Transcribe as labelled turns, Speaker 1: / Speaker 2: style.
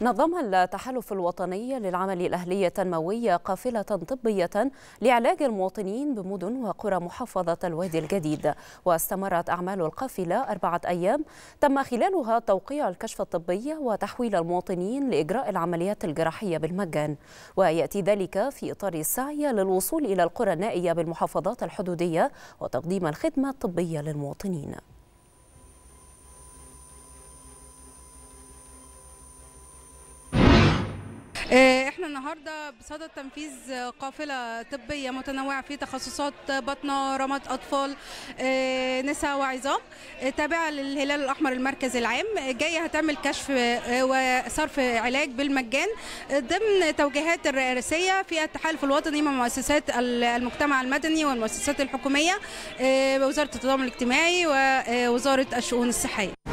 Speaker 1: نظم التحالف الوطني للعمل الأهلي التنموي قافلة طبية لعلاج المواطنين بمدن وقرى محافظة الوادي الجديد واستمرت أعمال القافلة أربعة أيام تم خلالها توقيع الكشف الطبي وتحويل المواطنين لإجراء العمليات الجراحية بالمجان ويأتي ذلك في إطار السعي للوصول إلى القرى النائية بالمحافظات الحدودية وتقديم الخدمة الطبية للمواطنين
Speaker 2: احنا النهارده بصدد تنفيذ قافله طبيه متنوعه في تخصصات بطنه رمد اطفال آه، نساء وعظام آه، تابعه للهلال الاحمر المركز العام آه، جايه هتعمل كشف وصرف علاج بالمجان ضمن توجيهات الرئاسيه في التحالف الوطني مع مؤسسات المجتمع المدني والمؤسسات الحكوميه وزاره التضامن الاجتماعي ووزاره الشؤون الصحيه